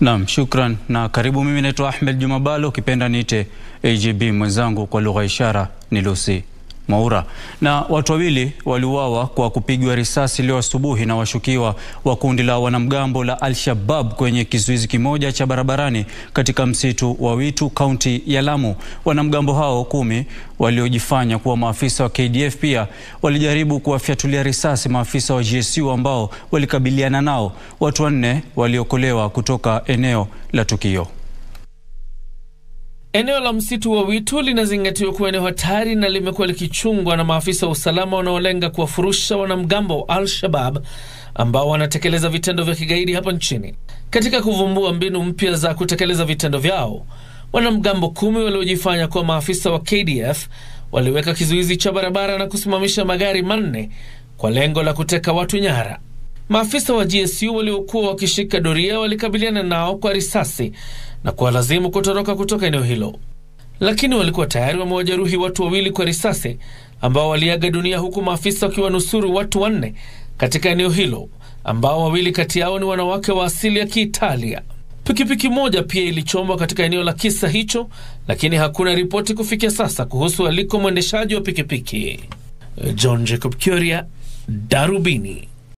Naam, shukran na karibu. Mimi naitwa Ahmed Juma Balo, ukipenda niite AJB, mwenzangu kwa lugha ishara ni Lucy. Mwaura. Na watu wawili waliuawa kwa kupigwa risasi leo asubuhi na washukiwa wa kundi la wanamgambo la al shabab kwenye kizuizi kimoja cha barabarani katika msitu wa Witu, kaunti ya Lamu. Wanamgambo hao kumi waliojifanya kuwa maafisa wa KDF pia walijaribu kuwafyatulia risasi maafisa wa GSU ambao walikabiliana nao. Watu wanne waliokolewa kutoka eneo la tukio. Eneo la msitu wa Witu linazingatiwa kuwa eneo hatari na limekuwa likichungwa na maafisa wa usalama wanaolenga kuwafurusha wanamgambo wa Al-Shabab ambao wanatekeleza vitendo vya kigaidi hapa nchini. Katika kuvumbua mbinu mpya za kutekeleza vitendo vyao, wanamgambo kumi waliojifanya kuwa maafisa wa KDF waliweka kizuizi cha barabara na kusimamisha magari manne kwa lengo la kuteka watu nyara. Maafisa wa GSU waliokuwa wakishika doria walikabiliana nao kwa risasi na kuwalazimu kutoroka kutoka eneo hilo, lakini walikuwa tayari wamewajeruhi watu wawili kwa risasi ambao waliaga dunia, huku maafisa wakiwanusuru watu wanne katika eneo hilo ambao wawili kati yao ni wanawake wa asili ya Kiitalia. Pikipiki moja pia ilichomwa katika eneo la kisa hicho, lakini hakuna ripoti kufikia sasa kuhusu aliko mwendeshaji wa pikipiki. John Jacob Curia, Darubini.